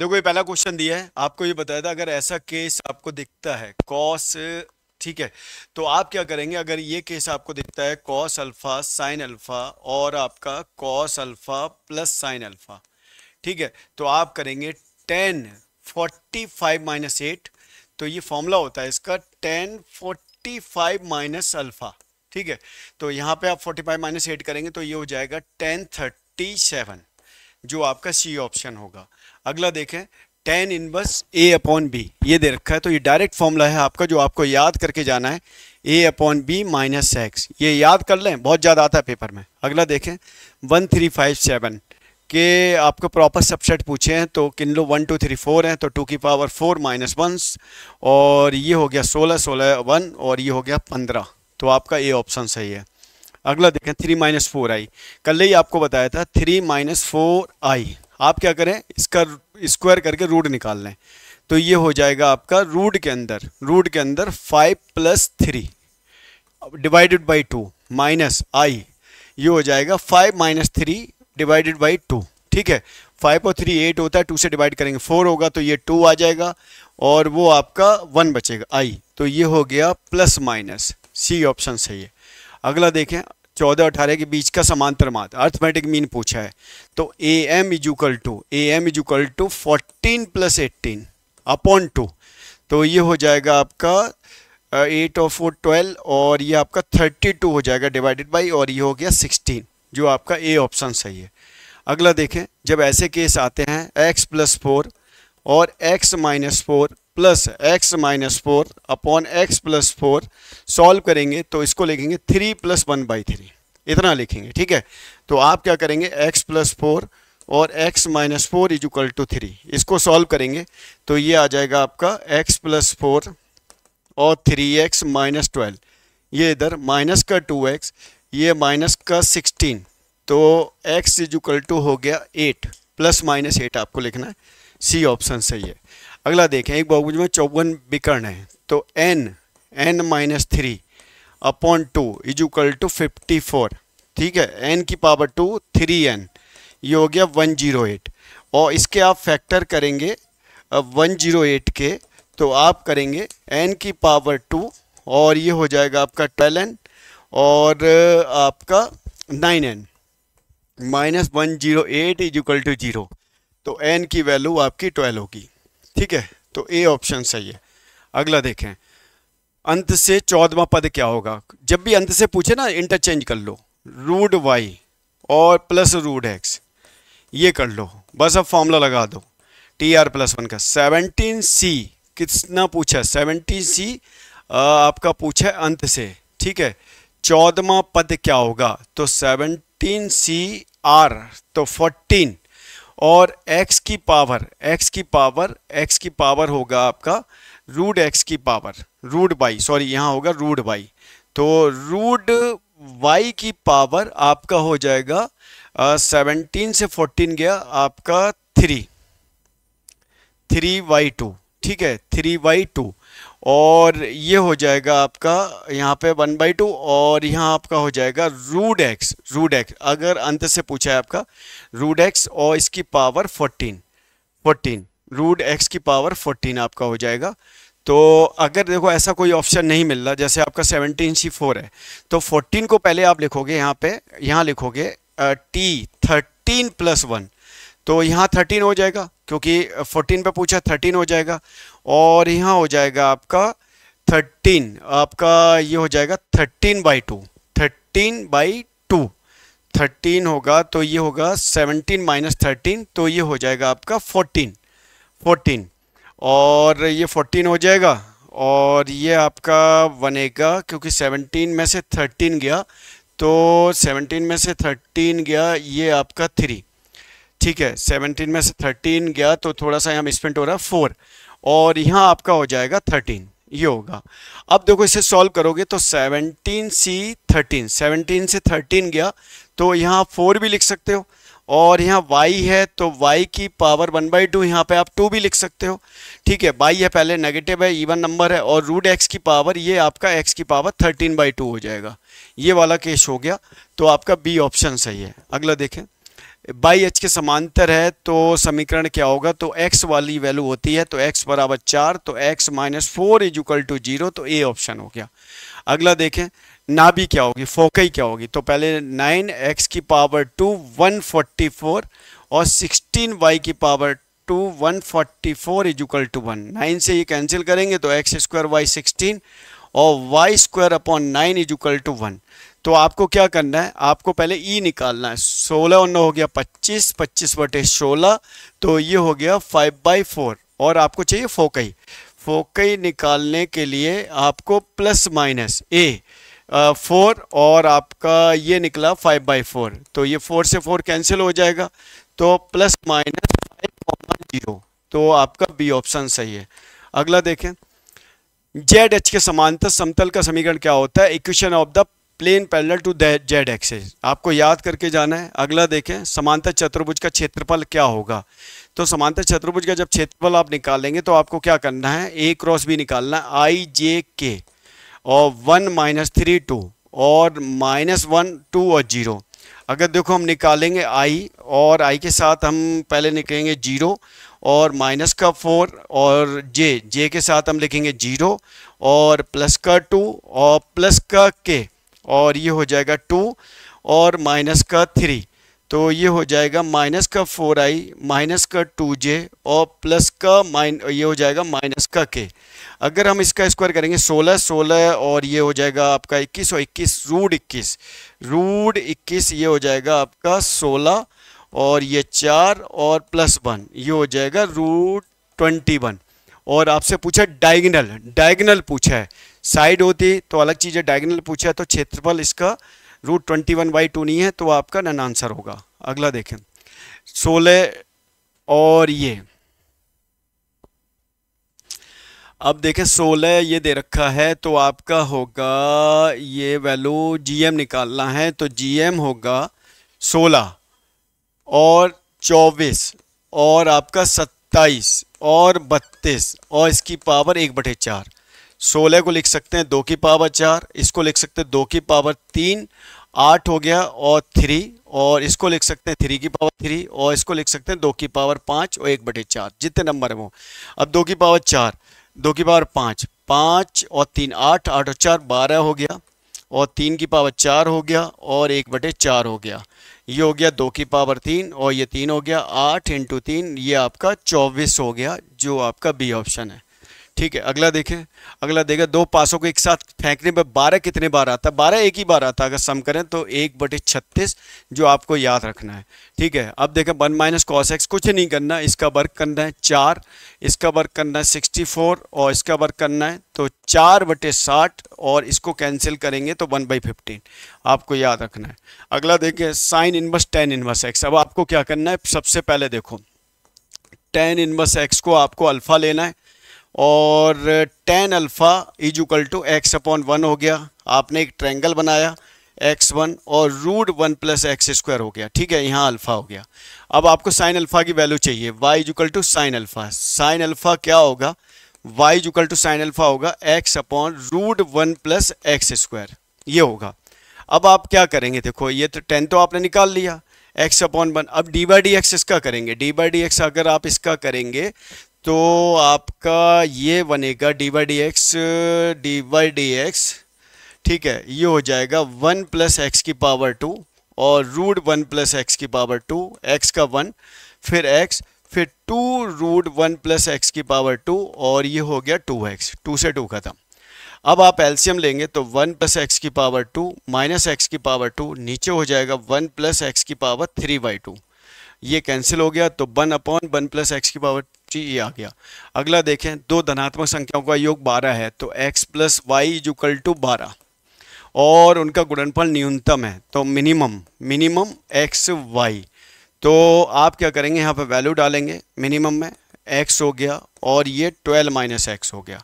देखो ये पहला क्वेश्चन दिया है आपको ये बताया था अगर ऐसा केस आपको दिखता है कॉस ठीक है तो आप क्या करेंगे अगर ये केस आपको दिखता है कॉस अल्फा साइन अल्फा और आपका cos alpha plus sine alpha ठीक है तो आप करेंगे tan forty five minus eight तो ये फॉर्मूला होता है इसका tan forty five minus alpha ठीक है तो यहाँ पे आप फोर्टी फाइव माइनस एट करेंगे तो ये हो जाएगा टेन थर्टी सेवन जो आपका सी ऑप्शन होगा अगला देखें tan inverse a upon b ये दे रखा है तो ये डायरेक्ट फॉर्मूला है आपका जो आपको याद करके जाना है a upon b minus x ये याद कर लें बहुत ज़्यादा आता है पेपर में अगला देखें वन थ्री फाइव सेवन के आपको प्रॉपर सबसेट पूछे हैं तो किन लो वन टू थ्री फोर हैं तो टू की पावर फोर माइनस वन और ये हो गया सोलह सोलह वन और ये हो गया पंद्रह तो आपका ए ऑप्शन सही है अगला देखें थ्री माइनस फोर आई कल ही आपको बताया था थ्री माइनस फोर आई आप क्या करें इसका स्क्वायर करके रूट निकाल लें तो ये हो जाएगा आपका रूट के अंदर रूट के अंदर five plus three divided by two minus i ये हो जाएगा five minus three divided by two ठीक है फाइव और थ्री एट होता है टू से डिवाइड करेंगे फोर होगा तो ये टू आ जाएगा और वो आपका वन बचेगा आई तो ये हो गया प्लस माइनस सी ऑप्शन है ये अगला देखें चौदह अठारह के बीच का समांतर मात अर्थमेटिक मीन पूछा है तो a m is equal to a m is equal to fourteen plus eighteen upon two तो ये हो जाएगा आपका एट और फोर ट्वेल्व और ये आपका थर्टी टू हो जाएगा डिवाइडेड बाई और ये हो गया सिक्सटीन जो आपका ए ऑप्शन सही है अगला देखें जब ऐसे केस आते हैं एक्स प्लस फोर और x minus four plus x minus four upon x plus four solve करेंगे तो इसको लिखेंगे three plus one by three इतना लिखेंगे ठीक है तो आप क्या करेंगे एक्स प्लस फोर और x minus four is equal to three इसको सॉल्व करेंगे तो ये आ जाएगा आपका एक्स प्लस फोर और थ्री एक्स माइनस ट्वेल्व ये इधर माइनस का टू एक्स ये माइनस का सिक्सटीन तो एक्स इज इक्वल टू हो गया एट प्लस माइनस एट आपको लिखना है सी ऑप्शन सही है अगला देखें एक बहुभुज में चौवन विकर्ण है तो n n minus three upon two is equal to fifty four ठीक है एन की पावर टू थ्री एन ये हो गया वन जीरो एट और इसके आप फैक्टर करेंगे वन जीरो एट के तो आप करेंगे एन की पावर टू और ये हो जाएगा आपका ट्वेल्व एन और आपका nine n minus one zero eight is equal to zero तो एन की वैल्यू आपकी ट्वेल्व होगी ठीक है तो ए ऑप्शन सही है अगला देखें अंत से चौदवा पद क्या होगा जब भी अंत से पूछे ना इंटरचेंज कर लो रूड वाई और प्लस रूड एक्स ये कर लो बस अब फॉर्मूला लगा दो टी आर प्लस वन का सेवनटीन सी कितना पूछा है सेवनटीन सी आपका पूछा है अंत से ठीक है चौदवा पद क्या होगा तो सेवनटीन सी आर तो फोर्टीन और x की पावर x की पावर x की पावर होगा आपका रूट एक्स की पावर रूट बाई सॉरी यहाँ होगा रूट बाई तो रूट वाई की पावर आपका हो जाएगा सेवनटीन से फोर्टीन गया आपका थ्री थ्री वाई टू ठीक है थ्री बाई टू और ये हो जाएगा आपका यहाँ पे वन बाई टू और यहाँ आपका हो जाएगा रूड एक्स रूड एक्स अगर अंत से पूछा है आपका रूड एक्स और इसकी power fourteen fourteen root x की पावर फोर्टीन आपका हो जाएगा तो अगर देखो ऐसा कोई ऑप्शन नहीं मिल रहा जैसे आपका सेवनटीन सी फोर है तो फोर्टीन को पहले आप लिखोगे यहाँ पे यहाँ लिखोगे टी थर्टीन प्लस वन तो यहाँ थर्टीन हो जाएगा क्योंकि फोर्टीन पे पूछा थर्टीन हो जाएगा और यहाँ हो जाएगा आपका थर्टीन आपका ये हो जाएगा thirteen by two thirteen by two thirteen होगा तो ये होगा सेवनटीन माइनस थर्टीन तो ये हो जाएगा आपका फोर्टीन फोर्टीन और ये फोर्टीन हो जाएगा और ये आपका बनेगा क्योंकि सेवनटीन में से थर्टीन गया तो सेवनटीन में से थर्टीन गया ये आपका थ्री ठीक है सेवनटीन में से थर्टीन गया तो थोड़ा सा यहाँ स्पेंट हो रहा है फोर और यहाँ आपका हो जाएगा थर्टीन ये होगा अब देखो इसे सॉल्व करोगे तो सेवनटीन सी थर्टीन सेवनटीन से थर्टीन गया तो यहाँ फोर भी लिख सकते हो और यहाँ y है तो y की पावर वन बाई टू यहाँ पर आप टू भी लिख सकते हो ठीक है y है पहले नेगेटिव है इवन नंबर है और रूट एक्स की पावर ये आपका x की पावर थर्टीन बाई टू हो जाएगा ये वाला केस हो गया तो आपका b ऑप्शन सही है अगला देखें बाई एच के समांतर है तो समीकरण क्या होगा तो एक्स वाली वैल्यू होती है तो एक्स बराबर चार तो x minus four is equal to zero तो ए ऑप्शन हो गया अगला देखें नाभी क्या होगी फोकई क्या होगी तो पहले नाइन एक्स की power two one forty four और सिक्सटीन वाई की power two one forty four is equal to one nine से ये कैंसिल करेंगे तो एक्स स्क्वायर वाई सिक्सटीन और y square upon nine is equal to one तो आपको क्या करना है आपको पहले ई निकालना है सोलह और नौ हो गया पच्चीस पच्चीस बटे सोलह तो ये हो गया फाइव बाई फोर और आपको चाहिए फोकई फोकई निकालने के लिए आपको प्लस माइनस ए फोर और आपका ये निकला फाइव बाई फोर तो ये फोर से फोर कैंसिल हो जाएगा तो प्लस माइनस फाइव जीरो तो आपका बी ऑप्शन सही है अगला देखें जेड एच के समांतर समतल का समीकरण क्या होता है equation of the plane parallel to z axis आपको याद करके जाना है अगला देखें समांतर चतुर्भुज का क्षेत्रफल क्या होगा तो समांतर चतुर्भुज का जब क्षेत्रफल आप निकालेंगे तो आपको क्या करना है ए क्रॉस भी निकालना है आई जे के और वन माइनस थ्री टू और माइनस वन टू और जीरो अगर देखो हम निकालेंगे आई और आई के साथ हम पहले निकलेंगे जीरो और माइनस का फोर और जे जे के साथ हम लिखेंगे जीरो और प्लस का टू और प्लस का के और ये हो जाएगा टू और माइनस का थ्री तो ये हो जाएगा माइनस का फोर आई माइनस का टू जे और प्लस का माइन ये हो जाएगा माइनस का के अगर हम इसका स्क्वायर करेंगे सोलह सोलह और ये हो जाएगा आपका इक्कीस और इक्कीस रूड इक्कीस रूड इक्कीस ये हो जाएगा आपका सोलह और ये चार और प्लस वन ये हो जाएगा रूट ट्वेंटी वन और आपसे पूछा डायगनल डायगनल पूछा है साइड होती तो अलग चीज़ है डायगनल पूछा है तो क्षेत्रफल इसका root twenty one by two नहीं है तो आपका नन आंसर होगा अगला देखें सोलह और ये अब देखें सोलह ये दे रखा है तो आपका होगा ये वैल्यू जीएम निकालना है तो जीएम होगा सोलह और चौबीस और आपका सत्तर सत्ताईस और बत्तीस और इसकी पावर एक बटे चार सोलह को लिख सकते हैं दो की पावर चार इसको लिख सकते हैं दो की पावर तीन आठ हो गया और थ्री और इसको लिख सकते हैं थ्री की पावर थ्री और इसको लिख सकते हैं दो की पावर पाँच और एक बटे चार जितने नंबर हैं वो अब दो की पावर चार दो की पावर पाँच पाँच और तीन आठ आठ और चार बारह हो गया और तीन की पावर चार हो गया और एक बटे चार हो गया ये हो गया दो की पावर तीन और ये तीन हो गया आठ इंटू तीन ये आपका चौबीस हो गया जो आपका बी ऑप्शन है ठीक है अगला देखें अगला देखें दो पासों को एक साथ फेंकने पर बारह कितने बार आता है बारह एक ही बार आता है अगर सम करें तो एक बटे छत्तीस जो आपको याद रखना है ठीक है अब देखें वन माइनस कॉस एक्स कुछ नहीं करना इसका वर्क करना है चार इसका वर्क करना है सिक्सटी फोर और इसका वर्क करना है तो चार बटे साठ और इसको कैंसिल करेंगे तो वन बाई फिफ्टीन आपको याद रखना है अगला देखें sine inverse tan inverse x अब आपको क्या करना है सबसे पहले देखो टेन इनवर्स एक्स को आपको अल्फ़ा लेना है और tan alpha is equal to x upon one हो गया आपने एक ट्रैंगल बनाया एक्स वन और root one plus x square हो गया ठीक है यहाँ अल्फ़ा हो गया अब आपको साइन अल्फ़ा की वैल्यू चाहिए y is equal to sine alpha sine alpha क्या होगा y is equal to sine alpha होगा x upon root one plus x square ये होगा अब आप क्या करेंगे देखो ये तो टेन तो आपने निकाल लिया एक्स अपॉन वन अब डी बाई डी एक्स इसका करेंगे डी बाई डी एक्स अगर आप इसका करेंगे तो आपका ये बनेगा d y d x d y d x ठीक है ये हो जाएगा वन प्लस एक्स की पावर टू और रूट वन प्लस एक्स की पावर टू एक्स का वन फिर एक्स फिर two root one plus x की पावर टू और ये हो गया टू एक्स टू से टू खत्म अब आप एल्सियम लेंगे तो वन प्लस एक्स की पावर टू माइनस एक्स की पावर टू नीचे हो जाएगा वन प्लस एक्स की पावर थ्री बाई टू ये कैंसिल हो गया तो one upon one plus x की पावर जी ये e आ गया अगला देखें दो धनात्मक संख्याओं का योग बारह है तो x plus y equal two बारह और उनका गुणनफल न्यूनतम है तो मिनिमम मिनिमम एक्स वाई तो आप क्या करेंगे यहाँ पर वैल्यू डालेंगे मिनिमम में एक्स हो गया और ये ट्वेल्व माइनस एक्स हो गया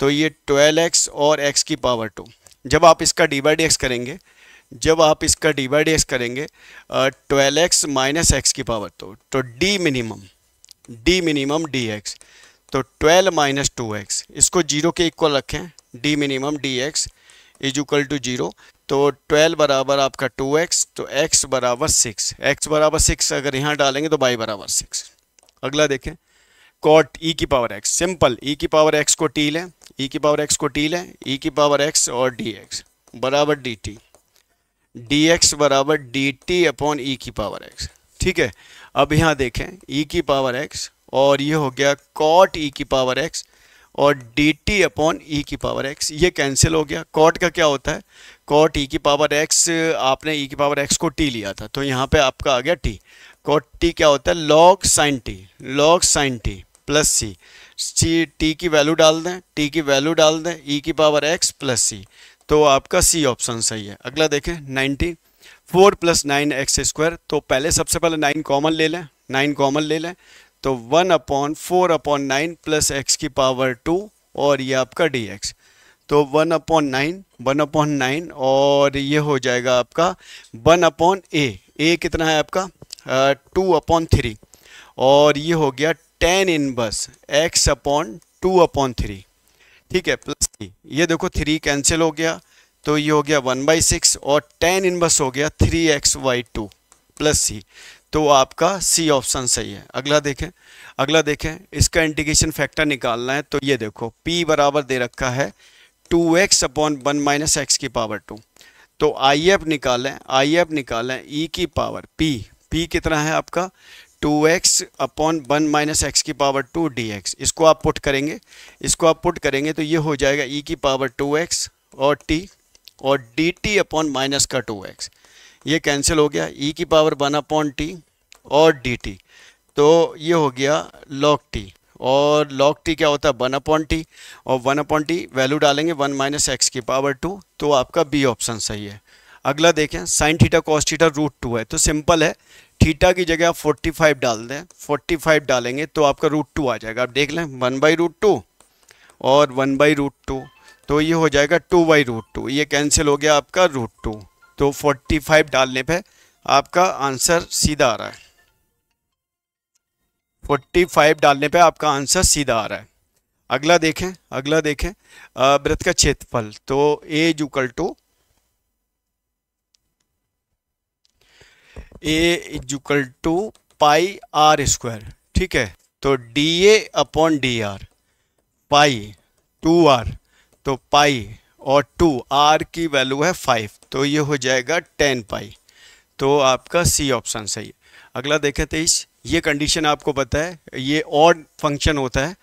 तो ये ट्वेल्व एक्स और एक्स की पावर टू जब आप इसका डी बाई डी एक्स करेंगे जब आप इसका डी बाई एक्स करेंगे ट्वेल्व एक्स माइनस एक्स की पावर टू तो d minimum d minimum d x तो 12 माइनस टू एक्स इसको जीरो के इक्वल रखें d minimum d x is equal to zero तो 12 बराबर आपका 2x तो x बराबर सिक्स एक्स बराबर सिक्स अगर यहाँ डालेंगे तो y बराबर सिक्स अगला देखें कॉट e की पावर x सिंपल e की पावर x को t लें e की पावर x को t लें e की पावर x और dx बराबर dt dx बराबर dt अपॉन ई e की पावर x ठीक है अब यहाँ देखें e की पावर x और ये हो गया cot e की पावर x और डी टी अपॉन ई की पावर एक्स ये कैंसिल हो गया कॉट का क्या होता है कॉट ई e की पावर एक्स आपने ई e की पावर एक्स को टी लिया था तो यहाँ पे आपका आ गया टी कॉट टी क्या होता है log sine t log sine t plus c c t की वैल्यू डाल दें टी की वैल्यू डाल दें ई e की पावर एक्स प्लस सी तो आपका सी ऑप्शन सही है अगला देखें ninety four plus nine x square तो पहले सबसे पहले नाइन कॉमन ले लें नाइन कॉमन ले लें तो one upon four upon nine plus x की पावर टू और ये आपका डी एक्स तो one upon nine one upon nine और ये हो जाएगा आपका वन अपॉन ए ए कितना है आपका टू अपॉन थ्री और ये हो गया tan inverse x upon two upon three ठीक है प्लस थ्री ये देखो थ्री कैंसिल हो गया तो ये हो गया वन बाई सिक्स और टेन इनवर्स हो गया three x y two plus c तो आपका सी ऑप्शन सही है अगला देखें अगला देखें इसका इंटीग्रेशन फैक्टर निकालना है तो ये देखो पी बराबर दे रखा है two x upon one minus x की पावर टू तो आई एफ निकालें आई एफ निकालें ई की पावर पी पी कितना है आपका two x upon one minus x की पावर टू डी एक्स इसको आप पुट करेंगे इसको आप पुट करेंगे तो ये हो जाएगा ई e की पावर टू एक्स और टी और डी टी अपॉन माइनस का टू एक्स ये कैंसिल हो गया ई e की पावर वन अपॉन टी और डी टी तो ये हो गया लॉक टी और लॉक टी क्या होता है वन अपॉन टी और वन अपॉन टी वैल्यू डालेंगे वन माइनस एक्स की पावर टू तो आपका बी ऑप्शन सही है अगला देखें sine theta cos theta root two है तो सिंपल है थीटा की जगह आप फोर्टी फाइव डाल दें फोर्टी फाइव डालेंगे तो आपका रूट टू आ जाएगा आप देख लें वन बाई रूट टू और वन बाई रूट टू तो ये हो जाएगा टू बाई रूट टू ये कैंसिल हो गया आपका रूट टू तो फोर्टी फाइव डालने पे आपका आंसर सीधा आ रहा है फोर्टी फाइव डालने पे आपका आंसर सीधा आ रहा है अगला देखें अगला देखें व्रत का क्षेत्रफल तो A equal two A equal two pi r square ठीक है तो d A upon d r pi two r तो पाई और टू आर की वैल्यू है फाइव तो ये हो जाएगा टेन पाई तो आपका सी ऑप्शन सही है अगला देखें तेईस ये कंडीशन आपको पता है ये ऑड फंक्शन होता है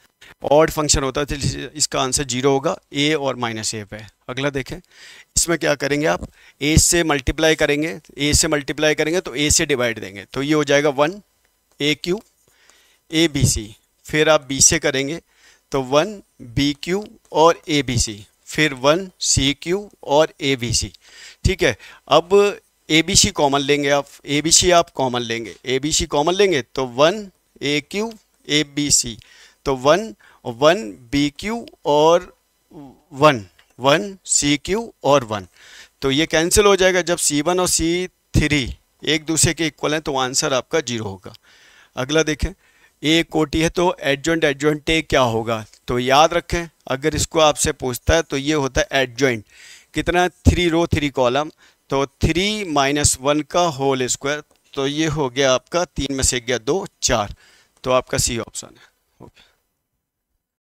ऑड फंक्शन होता है तो इसका आंसर जीरो होगा ए और माइनस ए पे अगला देखें इसमें क्या करेंगे आप ए से मल्टीप्लाई करेंगे ए से मल्टीप्लाई करेंगे तो ए से डिवाइड देंगे तो ये हो जाएगा one A Q A B C फिर आप बी से करेंगे तो वन बी क्यू और ए बी सी फिर वन सी क्यू और ए बी सी ठीक है अब ए बी सी कॉमन लेंगे आप ए बी सी आप कॉमन लेंगे ए बी सी कॉमन लेंगे तो one A Q A B C तो वन वन बी क्यू और वन वन सी क्यू और वन तो ये कैंसिल हो जाएगा जब सी वन और सी थ्री एक दूसरे के इक्वल हैं तो आंसर आपका जीरो होगा अगला देखें एक कोटी है तो एडजॉइंट एडजॉइंट ए क्या होगा तो याद रखें अगर इसको आपसे पूछता है तो ये होता है एडजॉइंट कितना थ्री रो थ्री कॉलम तो थ्री माइनस वन का होल स्क्वायर तो ये हो गया आपका तीन में से गया दो चार तो आपका सी ऑप्शन है